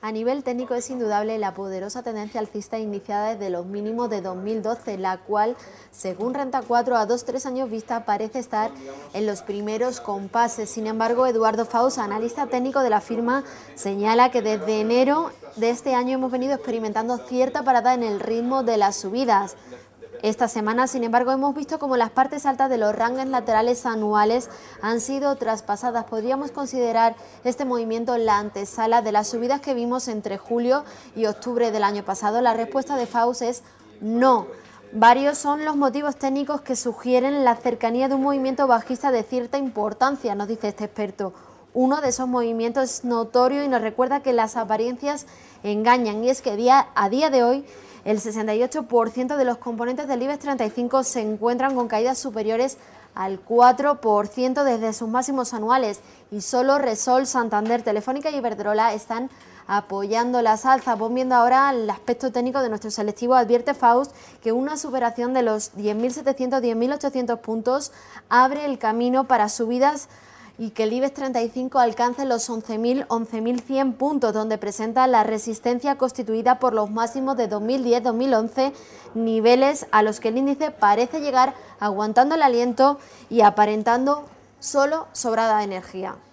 A nivel técnico es indudable la poderosa tendencia alcista iniciada desde los mínimos de 2012, la cual, según Renta 4, a 2 tres años vista parece estar en los primeros compases. Sin embargo, Eduardo Fausa, analista técnico de la firma, señala que desde enero de este año hemos venido experimentando cierta parada en el ritmo de las subidas. Esta semana, sin embargo, hemos visto como las partes altas de los rangos laterales anuales han sido traspasadas. Podríamos considerar este movimiento la antesala de las subidas que vimos entre julio y octubre del año pasado. La respuesta de Faust es no. Varios son los motivos técnicos que sugieren la cercanía de un movimiento bajista de cierta importancia, nos dice este experto. Uno de esos movimientos es notorio y nos recuerda que las apariencias engañan y es que día, a día de hoy el 68% de los componentes del IBEX 35 se encuentran con caídas superiores al 4% desde sus máximos anuales y solo Resol, Santander, Telefónica y Iberdrola están apoyando la alzas. Vamos viendo ahora el aspecto técnico de nuestro selectivo. Advierte Faust que una superación de los 10.700, 10.800 puntos abre el camino para subidas y que el IBEX 35 alcance los 11.000, 11.100 puntos, donde presenta la resistencia constituida por los máximos de 2010-2011, niveles a los que el índice parece llegar aguantando el aliento y aparentando solo sobrada energía.